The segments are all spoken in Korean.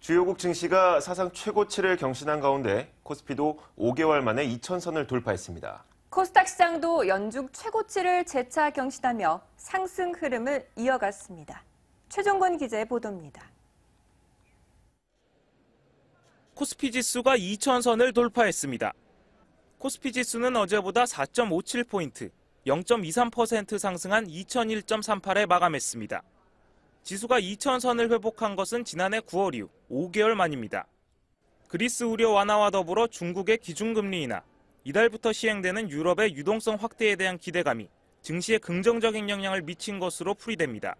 주요국 증시가 사상 최고치를 경신한 가운데 코스피도 5개월 만에 2천선을 돌파했습니다. 코스닥 시장도 연중 최고치를 재차 경신하며 상승 흐름을 이어갔습니다. 최종권 기자의 보도입니다. 코스피 지수가 2천선을 돌파했습니다. 코스피 지수는 어제보다 4.57포인트, 0.23% 상승한 2001.38에 마감했습니다. 지수가 2 0 0 0선을 회복한 것은 지난해 9월 이후 5개월 만입니다. 그리스 우려 완화와 더불어 중국의 기준금리 인하, 이달부터 시행되는 유럽의 유동성 확대에 대한 기대감이 증시에 긍정적인 영향을 미친 것으로 풀이됩니다.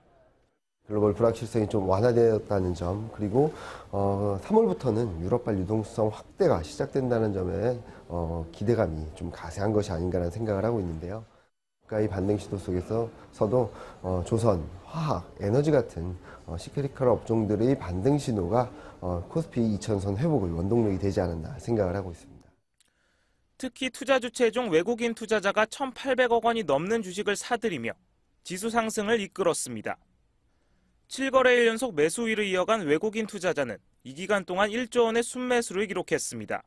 글로벌 불확실성이 좀 완화되었다는 점, 그리고 어, 3월부터는 유럽발 유동성 확대가 시작된다는 점에 어, 기대감이 좀 가세한 것이 아닌가라는 생각을 하고 있는데요. 가까이 반등 시도 속에서서도 어, 조선, 화학, 에너지 같은 어, 시크리컬 업종들의 반등 신호가 어, 코스피 2천선 회복의 원동력이 되지 않았나 생각을 하고 있습니다. 특히 투자 주체 중 외국인 투자자가 1,800억 원이 넘는 주식을 사들이며 지수 상승을 이끌었습니다. 7거래일 연속 매수위를 이어간 외국인 투자자는 이 기간 동안 1조 원의 순매수를 기록했습니다.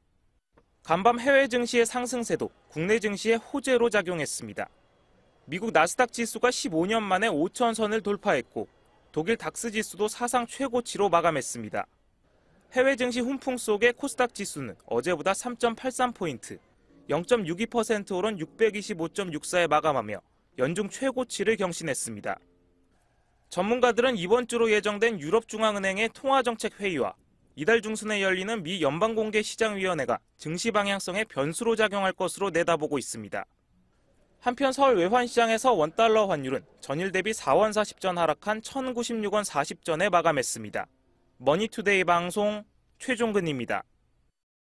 간밤 해외 증시의 상승세도 국내 증시의 호재로 작용했습니다. 미국 나스닥 지수가 15년 만에 5천선을 돌파했고 독일 닥스 지수도 사상 최고치로 마감했습니다. 해외 증시 훈풍 속에 코스닥 지수는 어제보다 3.83포인트, 0.62% 오른 625.64에 마감하며 연중 최고치를 경신했습니다. 전문가들은 이번 주로 예정된 유럽중앙은행의 통화정책회의와 이달 중순에 열리는 미 연방공개시장위원회가 증시 방향성의 변수로 작용할 것으로 내다보고 있습니다. 한편 서울 외환시장에서 원달러 환율은 전일 대비 4원 40전 하락한 1,096원 40전에 마감했습니다. 머니투데이 방송 최종근입니다.